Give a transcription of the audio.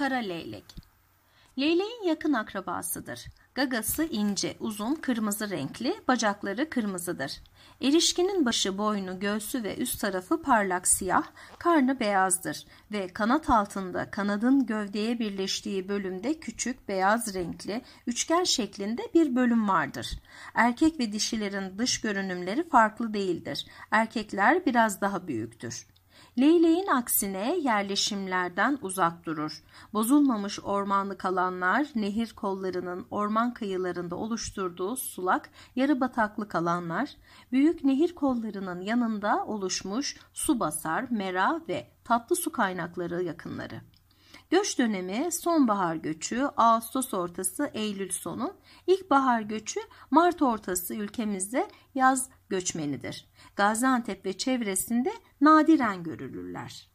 kara leylek. Leyleğin yakın akrabasıdır. Gagası ince, uzun, kırmızı renkli, bacakları kırmızıdır. Erişkinin başı, boynu, göğsü ve üst tarafı parlak siyah, karnı beyazdır ve kanat altında kanadın gövdeye birleştiği bölümde küçük, beyaz renkli, üçgen şeklinde bir bölüm vardır. Erkek ve dişilerin dış görünümleri farklı değildir. Erkekler biraz daha büyüktür. Leyleğin aksine yerleşimlerden uzak durur. Bozulmamış ormanlık alanlar, nehir kollarının orman kıyılarında oluşturduğu sulak, yarı bataklık alanlar, büyük nehir kollarının yanında oluşmuş su basar, mera ve tatlı su kaynakları yakınları. Göç dönemi sonbahar göçü Ağustos ortası Eylül sonu, ilkbahar göçü Mart ortası ülkemizde yaz göçmenidir. Gaziantep ve çevresinde nadiren görülürler.